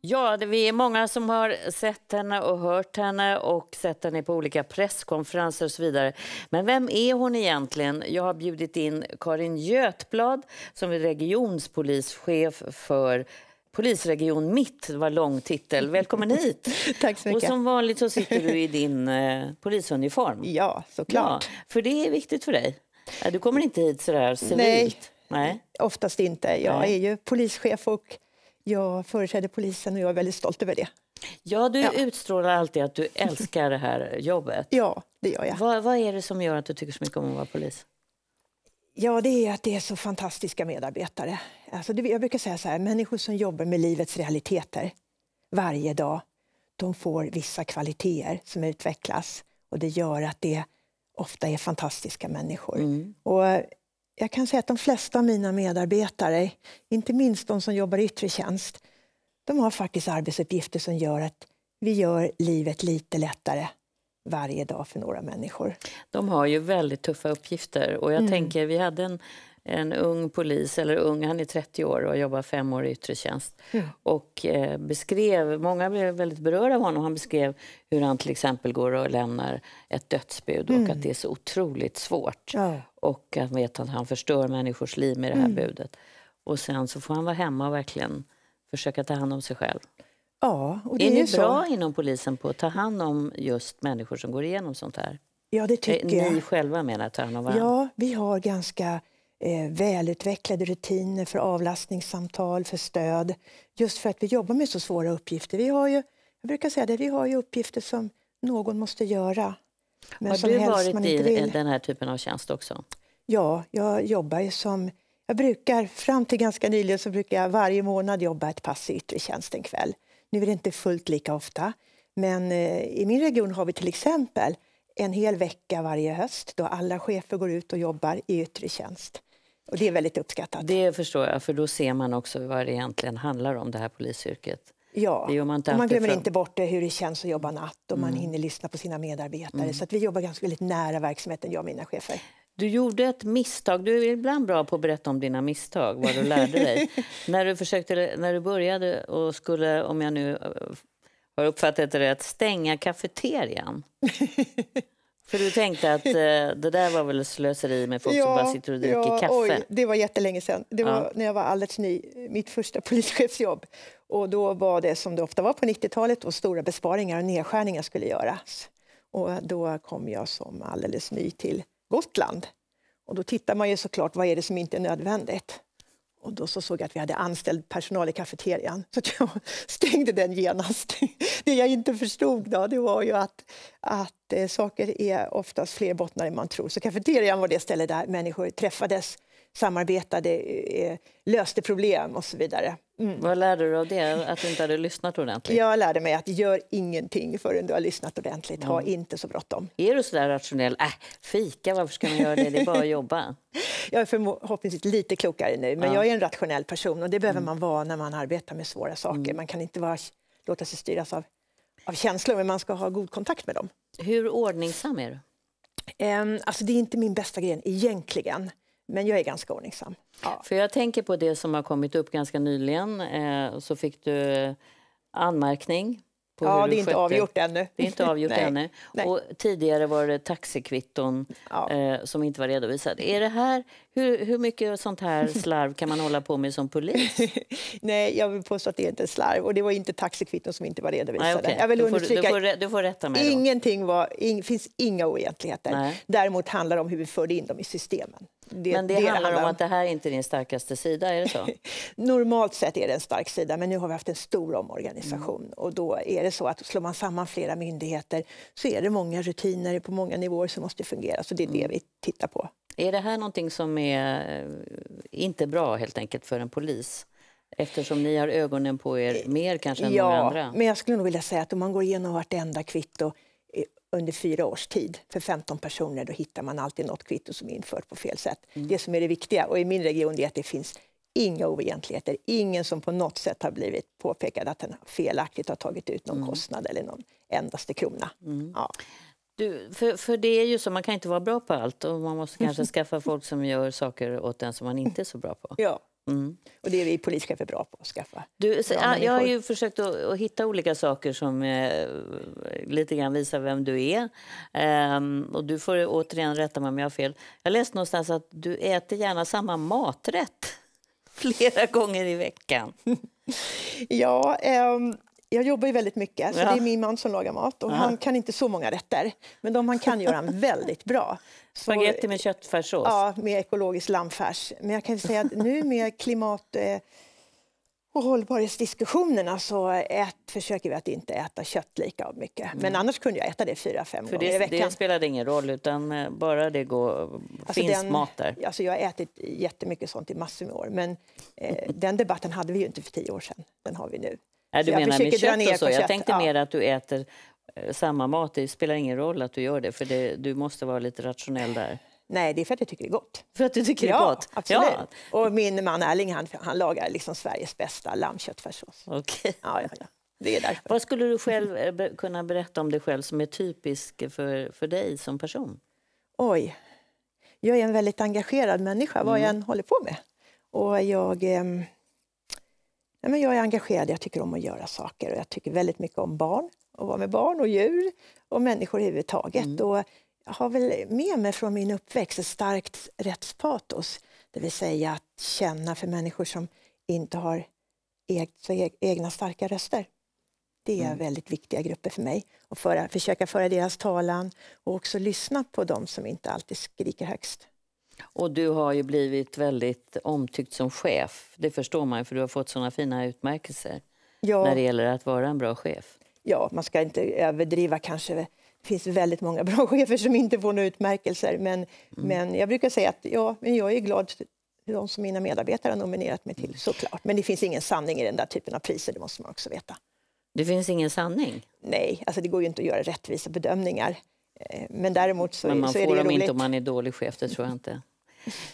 Ja, det, vi är många som har sett henne och hört henne och sett henne på olika presskonferenser och så vidare. Men vem är hon egentligen? Jag har bjudit in Karin Götblad som är regionspolischef för Polisregion Mitt, det var lång titel. Välkommen hit! Tack så mycket. Och som vanligt så sitter du i din eh, polisuniform. Ja, såklart. Ja, för det är viktigt för dig. Du kommer inte hit sådär civilt? Nej, Nej. oftast inte. Jag Nej. är ju polischef och jag företräder polisen och jag är väldigt stolt över det. Ja, du ja. utstrålar alltid att du älskar det här jobbet. Ja, det gör jag. Vad, vad, är det som gör att du tycker så mycket om att vara polis? Ja, det är att det är så fantastiska medarbetare. Alltså, jag brukar säga så här, människor som jobbar med livets realiteter varje dag, de får vissa kvaliteter som utvecklas och det gör att det ofta är fantastiska människor. Mm. Och jag kan säga att de flesta av mina medarbetare, inte minst de som jobbar i yttre tjänst, de har faktiskt arbetsuppgifter som gör att vi gör livet lite lättare varje dag för några människor. De har ju väldigt tuffa uppgifter och jag mm. tänker, vi hade en, en ung polis, eller ung, han är 30 år och jobbar fem år i yttre tjänst. Mm. Och eh, beskrev, många blev väldigt berörda av honom, han beskrev hur han till exempel går och lämnar ett dödsbud mm. och att mm. det är så otroligt svårt. Ja. Och han vet att han förstör människors liv med det här mm. budet. Och sen så får han vara hemma och verkligen försöka ta hand om sig själv. Ja, och det är, är ni så... bra inom polisen på att ta hand om just människor som går igenom sånt här? Ja, det tycker jag. Ni själva menar ta hand om varandra? Ja, vi har ganska eh, välutvecklade rutiner för avlastningssamtal, för stöd. Just för att vi jobbar med så svåra uppgifter. Vi har ju, jag brukar säga det, vi har ju uppgifter som någon måste göra. Men har du varit i den här typen av tjänst också? Ja, jag jobbar ju som... Jag brukar, fram till ganska nyligen så brukar jag varje månad jobba ett pass i yttre tjänst en kväll. Nu är det inte fullt lika ofta, men eh, i min region har vi till exempel en hel vecka varje höst då alla chefer går ut och jobbar i yttre tjänst. Och det är väldigt uppskattat. Det förstår jag, för då ser man också vad det egentligen handlar om, det här polisyrket. Ja, det man, inte man glömmer inte bort hur det känns att jobba natt och mm. man hinner lyssna på sina medarbetare. Mm. Så att vi jobbar ganska väldigt nära verksamheten, jag och mina chefer. Du gjorde ett misstag. Du är ibland bra på att berätta om dina misstag, vad du lärde dig. när, du försökte, när du började och skulle, om jag nu eh, har uppfattat det rätt, stänga kafeterian. För du tänkte att eh, det där var väl slöseri med folk ja, som bara sitter och dricker ja, kaffe? Oj, det var jättelänge sedan. Det var ja. när jag var alldeles ny, mitt första polischefsjobb. Och då var det som det ofta var på 90-talet och stora besparingar och nedskärningar skulle göras. Och då kom jag som alldeles ny till Gotland. Och då tittar man ju såklart, vad är det som inte är nödvändigt? Och då så såg jag att vi hade anställd personal i kafeterian, så jag stängde den genast. Det jag inte förstod då, det var ju att, att eh, saker är oftast fler bottnar än man tror. Så kafeterian var det ställe där människor träffades, samarbetade, eh, löste problem och så vidare. Mm. Vad lärde du dig av det? Att du inte hade lyssnat ordentligt? Jag lärde mig att gör ingenting förrän du har lyssnat ordentligt. Mm. Ha inte så bråttom. Är du så där rationell? Äh, fika, varför ska man göra det? Det är bara att jobba. Jag är förhoppningsvis lite klokare nu, men ja. jag är en rationell person och det behöver mm. man vara när man arbetar med svåra saker. Mm. Man kan inte bara låta sig styras av, av känslor, men man ska ha god kontakt med dem. Hur ordningsam är du? Um, alltså det är inte min bästa gren egentligen. Men jag är ganska ordningsam. Ja. För jag tänker på det som har kommit upp ganska nyligen. Eh, så fick du anmärkning. På ja, det är inte avgjort ännu. Det är inte avgjort Nej. ännu. Och tidigare var det taxikvitton ja. eh, som inte var redovisade. Är det här, hur, hur mycket sånt här slarv kan man hålla på med som polis? Nej, jag vill påstå att det är inte är slarv. Och det var inte taxikvitton som inte var redovisade. Nej, okay. jag vill du, får, understryka, du, får, du får rätta mig Ingenting var, ing, finns inga oegentligheter. Däremot handlar det om hur vi förde in dem i systemen det, men det, det handlar om att det här inte är din starkaste sida, är det så? Normalt sett är det en stark sida, men nu har vi haft en stor omorganisation mm. och då är det så att slår man samman flera myndigheter så är det många rutiner på många nivåer som måste fungera, så det är mm. det vi tittar på. Är det här någonting som är eh, inte bra helt enkelt för en polis? Eftersom ni har ögonen på er eh, mer kanske än ja, många andra? men jag skulle nog vilja säga att om man går igenom vartenda kvitto under fyra års tid för 15 personer, då hittar man alltid något kvitto som är infört på fel sätt. Mm. Det som är det viktiga, och i min region, är att det finns inga oegentligheter, ingen som på något sätt har blivit påpekad att den felaktigt har tagit ut någon mm. kostnad eller någon endaste krona. Mm. Ja. Du, för, för det är ju så, man kan inte vara bra på allt och man måste kanske skaffa folk som gör saker åt den som man inte är så bra på. Ja, Mm. Och det är vi politichefer bra på att skaffa. Du, så, jag, jag har ju försökt att, att, hitta olika saker som eh, lite grann visar vem du är. Ehm, och du får återigen rätta mig om jag har fel. Jag läste någonstans att du äter gärna samma maträtt flera gånger i veckan. ja, um, jag jobbar ju väldigt mycket, så ja. det är min man som lagar mat. Och Aha. han kan inte så många rätter, men de han kan gör han väldigt bra. Spagetti med köttfärssås? Ja, med ekologisk lammfärs. Men jag kan säga att nu med klimat eh, och hållbarhetsdiskussionerna så ät, försöker vi att inte äta kött lika mycket. Mm. Men annars kunde jag äta det fyra, fem För gånger det, i veckan. Det spelade ingen roll, utan eh, bara det går, alltså finns den, mat där? Alltså jag har ätit jättemycket sånt i massor med år, men eh, den debatten hade vi ju inte för tio år sedan. Den har vi nu. Nej, du jag menar med kött och så? jag tänkte ja. mer att du äter eh, samma mat. Det spelar ingen roll att du gör det, för det, du måste vara lite rationell där. Nej, det är för att jag tycker det är gott. För att du tycker ja, det är gott? Absolut. Ja, Och min man Erling, han, han lagar liksom Sveriges bästa lammköttfärssås. Okay. Ja, ja, ja. Det är därför. Vad skulle du själv eh, kunna berätta om dig själv som är typisk för, för dig som person? Oj. Jag är en väldigt engagerad människa, vad mm. jag än håller på med. Och jag... Eh, Nej, men jag är engagerad, jag tycker om att göra saker och jag tycker väldigt mycket om barn och vara med barn och djur och människor överhuvudtaget. Mm. Och jag har väl med mig från min uppväxt ett starkt rättspatos, det vill säga att känna för människor som inte har e-, egna starka röster. Det är mm. väldigt viktiga grupper för mig. Att föra, försöka föra deras talan och också lyssna på dem som inte alltid skriker högst. Och du har ju blivit väldigt omtyckt som chef. Det förstår man för du har fått sådana fina utmärkelser ja. när det gäller att vara en bra chef. Ja, man ska inte överdriva kanske. Det finns väldigt många bra chefer som inte får några utmärkelser. Men, mm. men jag brukar säga att ja, jag är glad de som mina medarbetare har nominerat mig till, mm. såklart. Men det finns ingen sanning i den där typen av priser, det måste man också veta. Det finns ingen sanning? Nej, alltså det går ju inte att göra rättvisa bedömningar. Eh, men däremot så, Men man så är det roligt. Man får dem inte om man är dålig chef, det tror jag inte.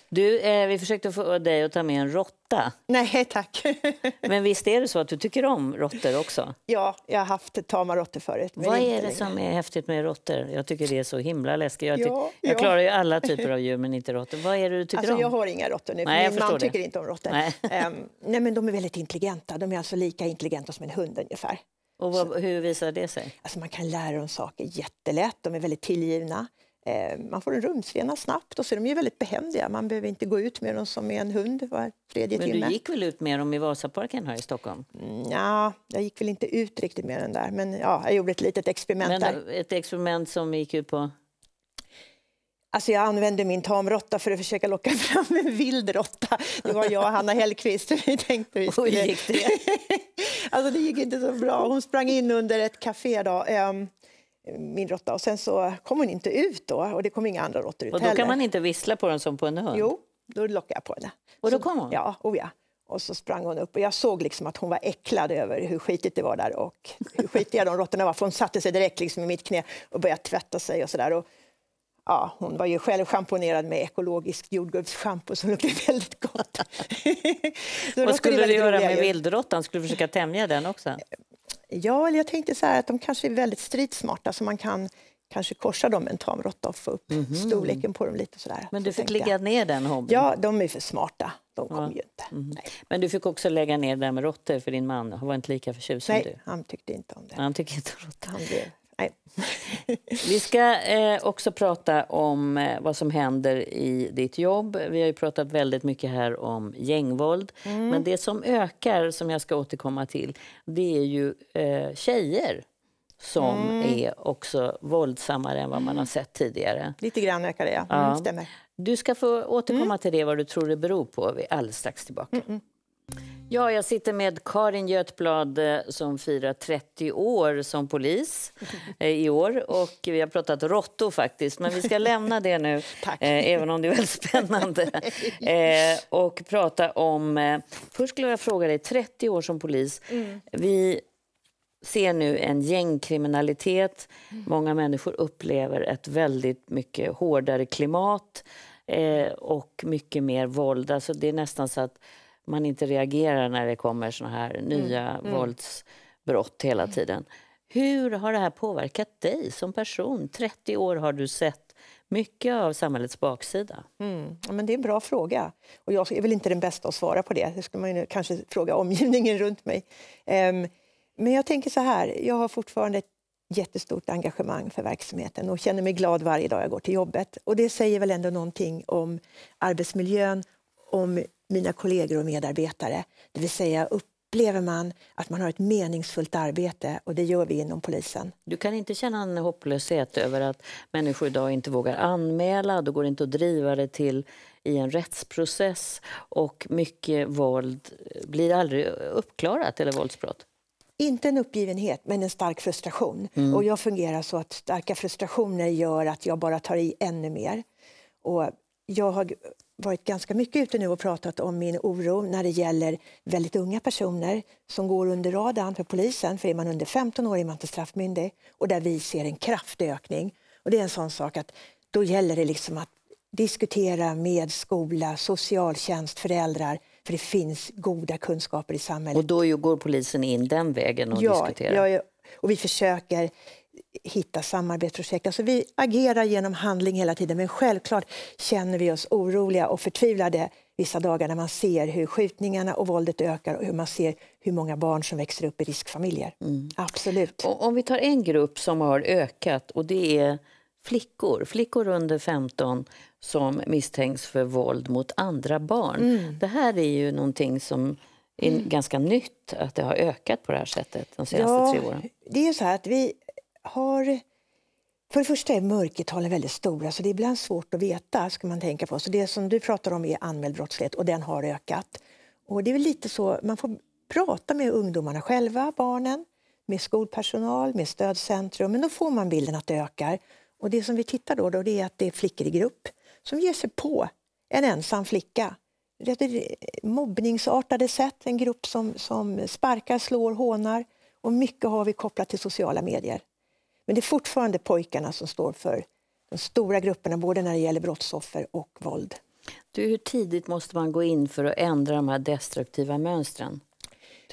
Du, eh, vi försökte få dig att ta med en råtta. Nej, tack. men visst är det så att du tycker om råttor också? Ja, jag har haft tama råttor förut. Vad är det som är häftigt med råttor? Jag tycker det är så himla läskigt. Jag, ja, jag ja. klarar ju alla typer av djur, men inte råttor. Vad är det du tycker alltså, om? Jag har inga råttor nu, Nej, min man det. tycker inte om råttor. Nej. um, nej. men de är väldigt intelligenta. De är alltså lika intelligenta som en hund ungefär. Och vad, hur visar det sig? Alltså man kan lära dem saker jättelätt, de är väldigt tillgivna. Eh, man får en rumsrena snabbt och så är de ju väldigt behändiga. Man behöver inte gå ut med dem som med en hund var tredje timme. Men du gick väl ut med dem i Vasaparken här i Stockholm? Mm, ja, jag gick väl inte ut riktigt med den där. Men ja, jag gjorde ett litet experiment Men, där. Ett experiment som gick ut på? Alltså jag använde min tamrotta för att försöka locka fram en vild råtta. Det var jag och Hanna Hellqvist. Vi tänkte vi skulle... Hur gick det? Alltså det gick inte så bra. Hon sprang in under ett café då, um, min råtta, och sen så kom hon inte ut då och det kom inga andra råttor ut Och då heller. kan man inte vissla på den som på en hund? Jo, då lockade jag på henne. Och då kom hon? Ja, oh ja. Och så sprang hon upp och jag såg liksom att hon var äcklad över hur skitigt det var där och hur skitiga de råttorna var. För hon satte sig direkt liksom i mitt knä och började tvätta sig och sådär. Ja, hon var ju själv schamponerad med ekologiskt jordgubbsschampo som luktade väldigt gott. Vad skulle du göra med vildråttan? Skulle du försöka tämja den också? Ja, eller jag tänkte så här att de kanske är väldigt stridsmarta så man kan kanske korsa dem med en tamråtta och få upp mm -hmm. storleken på dem lite sådär. Men du fick ligga ner den hobbyn? Ja, de är för smarta. De kommer ju inte. Mm -hmm. Men du fick också lägga ner det där med råttor för din man var inte lika förtjust som du? han tyckte inte om det. Han tyckte inte om råttor. Nej. Vi ska eh, också prata om eh, vad som händer i ditt jobb. Vi har ju pratat väldigt mycket här om gängvåld. Mm. Men det som ökar, som jag ska återkomma till, det är ju eh, tjejer som mm. är också våldsammare än vad man har mm. sett tidigare. Lite grann ökar det, ja. ja. stämmer. Du ska få återkomma mm. till det, vad du tror det beror på, vi alldeles strax tillbaka. Ja, jag sitter med Karin Götblad eh, som firar 30 år som polis eh, i år. Och vi har pratat råttor faktiskt, men vi ska lämna det nu. Eh, även om det är väldigt spännande. och prata om... Först skulle jag fråga dig, 30 år som polis. Mm. Vi ser nu en gängkriminalitet. Mm. Många människor upplever ett väldigt mycket hårdare klimat och mycket mer våld. Alltså det är nästan så att man inte reagerar när det kommer såna här mm, nya mm. våldsbrott hela tiden. Hur har det här påverkat dig som person? 30 år har du sett mycket av samhällets baksida. Mm. men det är en bra fråga. Och jag är väl inte den bästa att svara på det. Det skulle man ju kanske fråga omgivningen runt mig. Um, men jag tänker så här, jag har fortfarande ett jättestort engagemang för verksamheten och känner mig glad varje dag jag går till jobbet. Och det säger väl ändå någonting om arbetsmiljön, om mina kollegor och medarbetare. Det vill säga upplever man att man har ett meningsfullt arbete och det gör vi inom polisen. Du kan inte känna en hopplöshet över att människor idag inte vågar anmäla, då går det inte att driva det till i en rättsprocess och mycket våld blir aldrig uppklarat eller våldsbrott? Inte en uppgivenhet, men en stark frustration. Mm. Och jag fungerar så att starka frustrationer gör att jag bara tar i ännu mer. Och jag har varit ganska mycket ute nu och pratat om min oro när det gäller väldigt unga personer som går under radarn för polisen, för är man under 15 år är man inte straffmyndig, och där vi ser en kraftig ökning. Och det är en sån sak att då gäller det liksom att diskutera med skola, socialtjänst, föräldrar, för det finns goda kunskaper i samhället. Och då går polisen in den vägen och ja, diskuterar? Ja, och vi försöker hitta samarbetsprojekt. Alltså vi agerar genom handling hela tiden men självklart känner vi oss oroliga och förtvivlade vissa dagar när man ser hur skjutningarna och våldet ökar och hur man ser hur många barn som växer upp i riskfamiljer. Mm. Absolut. Och om vi tar en grupp som har ökat och det är flickor, flickor under 15 som misstänks för våld mot andra barn. Mm. Det här är ju någonting som är mm. ganska nytt, att det har ökat på det här sättet de senaste ja, tre åren. Det är så att vi har... För det första är mörkertalen väldigt stora, så det är ibland svårt att veta. ska man tänka på. Så Det som du pratar om är anmäld brottslighet, och den har ökat. Och det är lite så, Man får prata med ungdomarna själva, barnen, med skolpersonal, med stödcentrum, men då får man bilden att det ökar. Och det som vi tittar då, då det är att det är flickor i grupp som ger sig på en ensam flicka. Det är mobbningsartade sätt, en grupp som, som sparkar, slår, hånar. Och mycket har vi kopplat till sociala medier. Men det är fortfarande pojkarna som står för de stora grupperna, både när det gäller brottsoffer och våld. Du, hur tidigt måste man gå in för att ändra de här destruktiva mönstren?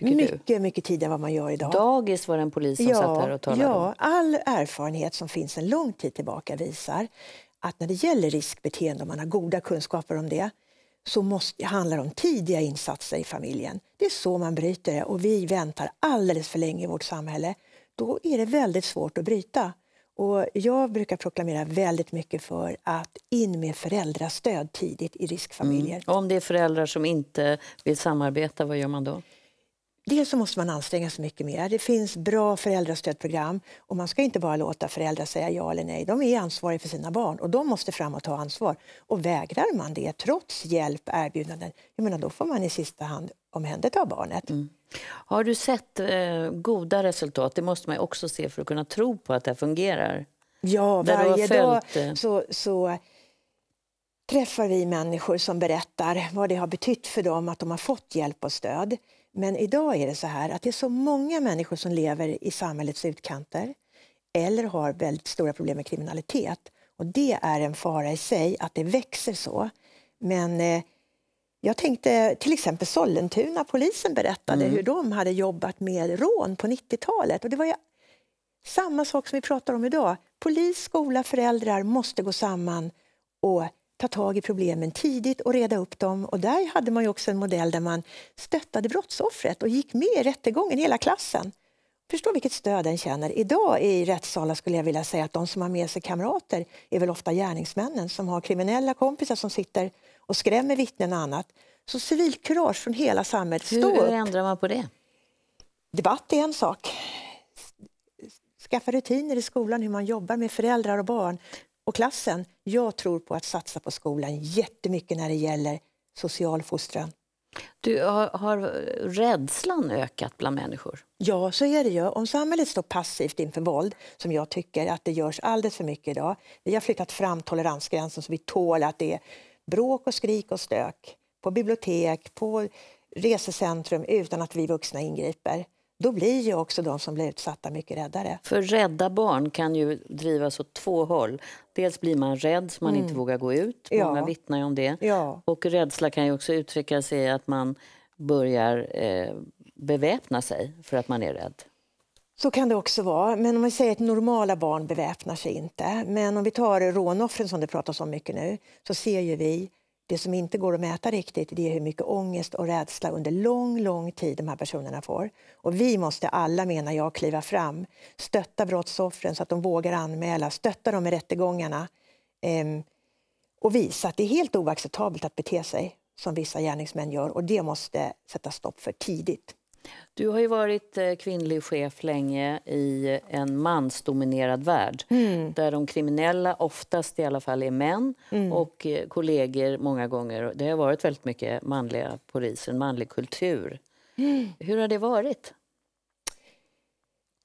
mycket, du? mycket tidigare än vad man gör idag. Dagis var en polis som ja, satt här och talade ja, om. All erfarenhet som finns en lång tid tillbaka visar att när det gäller riskbeteende, om man har goda kunskaper om det, så måste, handlar det om tidiga insatser i familjen. Det är så man bryter det och vi väntar alldeles för länge i vårt samhälle då är det väldigt svårt att bryta. Och jag brukar proklamera väldigt mycket för att in med föräldrastöd tidigt i riskfamiljer. Mm. Om det är föräldrar som inte vill samarbeta, vad gör man då? Dels så måste man anstränga sig mycket mer. Det finns bra föräldrastödprogram och man ska inte bara låta föräldrar säga ja eller nej. De är ansvariga för sina barn och de måste fram och ta ansvar. Och vägrar man det trots hjälp, erbjudanden, jag menar, då får man i sista hand omhänderta barnet. Mm. Har du sett eh, goda resultat? Det måste man också se för att kunna tro på att det fungerar. Ja, Där varje dag så, så träffar vi människor som berättar vad det har betytt för dem att de har fått hjälp och stöd. Men idag är det så här att det är så många människor som lever i samhällets utkanter eller har väldigt stora problem med kriminalitet. Och det är en fara i sig att det växer så. Men eh, jag tänkte till exempel Sollentuna, polisen berättade mm. hur de hade jobbat med rån på 90-talet. Och det var ju samma sak som vi pratar om idag. Polis, skola, föräldrar måste gå samman och ta tag i problemen tidigt och reda upp dem. Och där hade man också en modell där man stöttade brottsoffret och gick med i rättegången, hela klassen. Förstå vilket stöd den känner. Idag i rättssalar skulle jag vilja säga att de som har med sig kamrater är väl ofta gärningsmännen som har kriminella kompisar som sitter och skrämmer vittnen och annat. Så civilkurage från hela samhället. Hur, hur ändrar man på det? Debatt är en sak. Skaffa rutiner i skolan hur man jobbar med föräldrar och barn och klassen. Jag tror på att satsa på skolan jättemycket när det gäller social fostran. Du, har, har rädslan ökat bland människor? Ja, så är det ju. Om samhället står passivt inför våld, som jag tycker att det görs alldeles för mycket idag. Vi har flyttat fram toleransgränsen så vi tål att det är bråk och skrik och stök på bibliotek, på resecentrum utan att vi vuxna ingriper då blir ju också de som blir utsatta mycket räddare. För rädda barn kan ju drivas åt två håll. Dels blir man rädd så man mm. inte vågar gå ut, många ja. vittnar om det. Ja. Och rädsla kan ju också uttrycka sig i att man börjar eh, beväpna sig för att man är rädd. Så kan det också vara. Men om vi säger att normala barn beväpnar sig inte. Men om vi tar rånoffren som det pratas om mycket nu, så ser ju vi det som inte går att mäta riktigt det är hur mycket ångest och rädsla under lång, lång tid de här personerna får. Och vi måste alla, menar jag, kliva fram, stötta brottsoffren så att de vågar anmäla, stötta dem i rättegångarna eh, och visa att det är helt oacceptabelt att bete sig som vissa gärningsmän gör och det måste sätta stopp för tidigt. Du har ju varit eh, kvinnlig chef länge i en mansdominerad värld mm. där de kriminella oftast i alla fall är män mm. och eh, kollegor många gånger. Det har varit väldigt mycket manliga poliser, manlig kultur. Mm. Hur har det varit?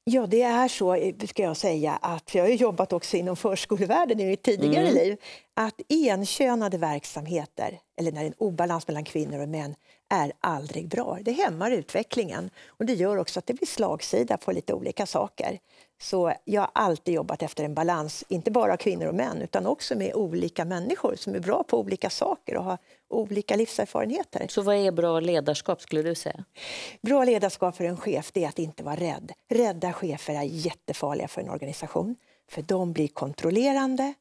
Ja, det är så, eh, ska jag säga, att jag har jobbat också inom förskolevärlden i mitt tidigare mm. liv, att enkönade verksamheter, eller när det är en obalans mellan kvinnor och män, är aldrig bra. Det hämmar utvecklingen och det gör också att det blir slagsida på lite olika saker. Så jag har alltid jobbat efter en balans, inte bara av kvinnor och män utan också med olika människor som är bra på olika saker och har olika livserfarenheter. Så vad är bra ledarskap skulle du säga? Bra ledarskap för en chef är att inte vara rädd. Rädda chefer är jättefarliga för en organisation för de blir kontrollerande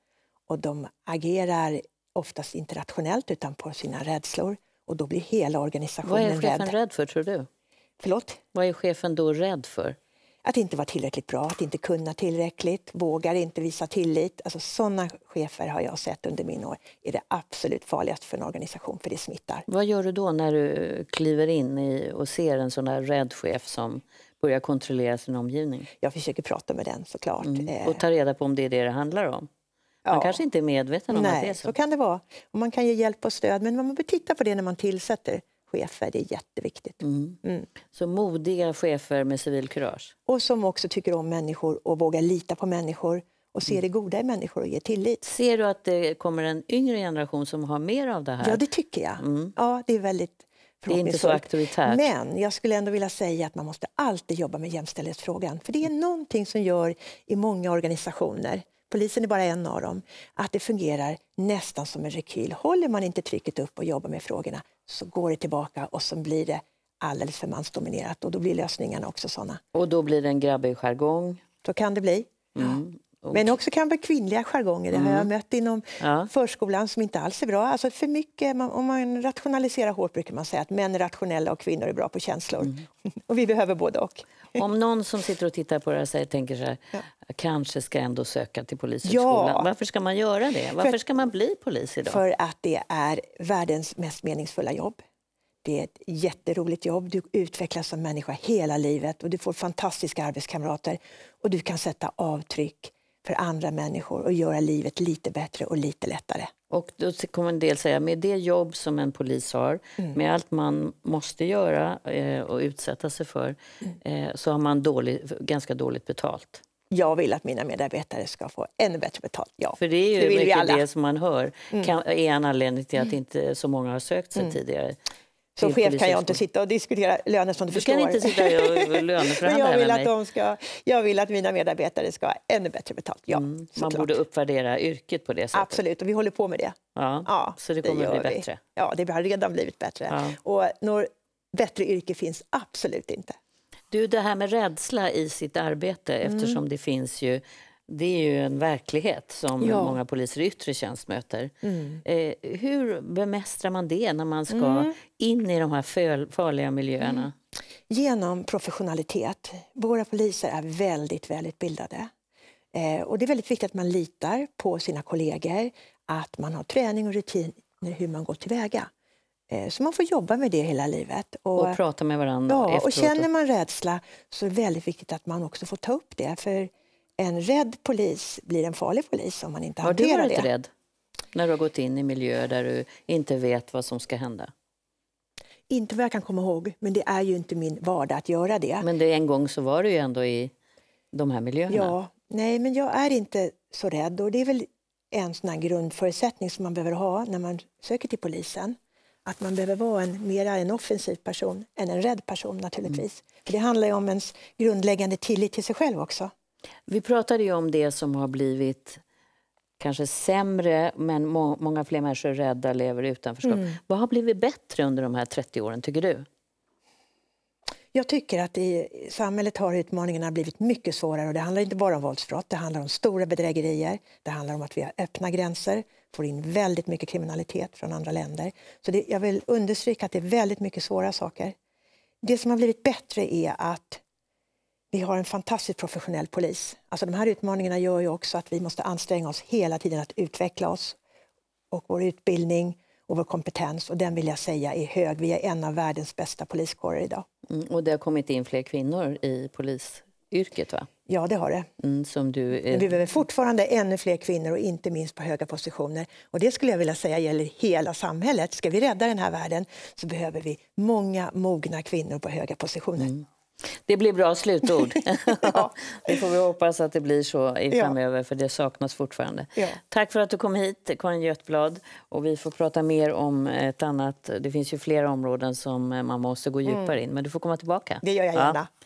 och de agerar oftast internationellt rationellt utan på sina rädslor och då blir hela organisationen rädd. Vad är chefen rädd. rädd för, tror du? Förlåt? Vad är chefen då rädd för? Att inte vara tillräckligt bra, att inte kunna tillräckligt, vågar inte visa tillit. Alltså sådana chefer har jag sett under mina år är det absolut farligaste för en organisation, för det smittar. Vad gör du då när du kliver in i och ser en sån här rädd chef som börjar kontrollera sin omgivning? Jag försöker prata med den såklart. Mm. Eh. Och ta reda på om det är det det handlar om? Ja. Man kanske inte är medveten om Nej, att det är så. så kan det vara. Och man kan ge hjälp och stöd, men man behöver titta på det när man tillsätter chefer. Det är jätteviktigt. Mm. Mm. Så modiga chefer med civilkurage. Och som också tycker om människor och vågar lita på människor och se mm. det goda i människor och ge tillit. Ser du att det kommer en yngre generation som har mer av det här? Ja, det tycker jag. Mm. Ja, det är väldigt det är inte så auktoritärt. Men jag skulle ändå vilja säga att man måste alltid jobba med jämställdhetsfrågan. För det är mm. någonting som gör i många organisationer Polisen är bara en av dem. Att det fungerar nästan som en rekyl. Håller man inte trycket upp och jobbar med frågorna så går det tillbaka och så blir det alldeles för mansdominerat och då blir lösningarna också sådana. Och då blir det en grabbig jargong? Då kan det bli. Mm. Men också kanske kvinnliga jargonger. Det har jag mm. mött inom ja. förskolan som inte alls är bra. Alltså för mycket, om man rationaliserar hårt brukar man säga att män är rationella och kvinnor är bra på känslor. Mm. och vi behöver både och. Om någon som sitter och tittar på det här säger, tänker så här, ja. kanske ska ändå söka till polishögskolan. Ja. Varför ska man göra det? Varför för, ska man bli polis idag? För att det är världens mest meningsfulla jobb. Det är ett jätteroligt jobb. Du utvecklas som människa hela livet och du får fantastiska arbetskamrater och du kan sätta avtryck för andra människor och göra livet lite bättre och lite lättare. Och då kommer en del säga, med det jobb som en polis har, mm. med allt man måste göra eh, och utsätta sig för, mm. eh, så har man dålig, ganska dåligt betalt. Jag vill att mina medarbetare ska få ännu bättre betalt. Ja. För det är ju det mycket det som man hör, mm. kan, är en anledning till att mm. inte så många har sökt sig mm. tidigare som chef kan jag inte sitta och diskutera löner som du, du förstår. Du kan inte sitta och löneförhandla jag vill att de ska, Jag vill att mina medarbetare ska ha ännu bättre betalt, ja. Mm. Man borde uppvärdera yrket på det sättet. Absolut, och vi håller på med det. Ja, ja så det kommer det bli bättre. Vi. Ja, det har redan blivit bättre. Ja. Och något bättre yrke finns absolut inte. Du, det här med rädsla i sitt arbete, mm. eftersom det finns ju det är ju en verklighet som ja. många poliser i yttre tjänst möter. Mm. Eh, hur bemästrar man det när man ska mm. in i de här farliga miljöerna? Mm. Genom professionalitet. Våra poliser är väldigt välutbildade. Eh, det är väldigt viktigt att man litar på sina kollegor, att man har träning och rutiner hur man går tillväga. Eh, så man får jobba med det hela livet. Och, och prata med varandra ja, efteråt. Och känner man rädsla så är det väldigt viktigt att man också får ta upp det. För en rädd polis blir en farlig polis om man inte har hanterar det. Har du varit det. rädd när du har gått in i miljöer där du inte vet vad som ska hända? Inte vad jag kan komma ihåg, men det är ju inte min vardag att göra det. Men det, en gång så var du ju ändå i de här miljöerna. Ja, nej, men jag är inte så rädd och det är väl en sån grundförutsättning som man behöver ha när man söker till polisen. Att man behöver vara en, mera en offensiv person än en rädd person naturligtvis. Mm. För det handlar ju om ens grundläggande tillit till sig själv också. Vi pratade ju om det som har blivit kanske sämre, men må många fler människor är rädda, och lever i utanförskap. Mm. Vad har blivit bättre under de här 30 åren, tycker du? Jag tycker att i samhället har utmaningarna blivit mycket svårare. Och det handlar inte bara om våldsbrott, det handlar om stora bedrägerier. Det handlar om att vi har öppna gränser, får in väldigt mycket kriminalitet från andra länder. Så det, jag vill understryka att det är väldigt mycket svåra saker. Det som har blivit bättre är att vi har en fantastiskt professionell polis. Alltså de här utmaningarna gör ju också att vi måste anstränga oss hela tiden att utveckla oss och vår utbildning och vår kompetens och den vill jag säga är hög. Vi är en av världens bästa poliskårer idag. Mm, och det har kommit in fler kvinnor i polisyrket va? Ja, det har det. Mm, som du, eh... Vi behöver fortfarande ännu fler kvinnor och inte minst på höga positioner. Och det skulle jag vilja säga gäller hela samhället. Ska vi rädda den här världen så behöver vi många mogna kvinnor på höga positioner. Mm. Det blir bra slutord. ja. Det får vi hoppas att det blir så i framöver, ja. för det saknas fortfarande. Ja. Tack för att du kom hit, Karin Götblad. Och vi får prata mer om ett annat. Det finns ju flera områden som eh, man måste gå mm. djupare mm. in men du får komma tillbaka. Det gör jag gärna. Ja.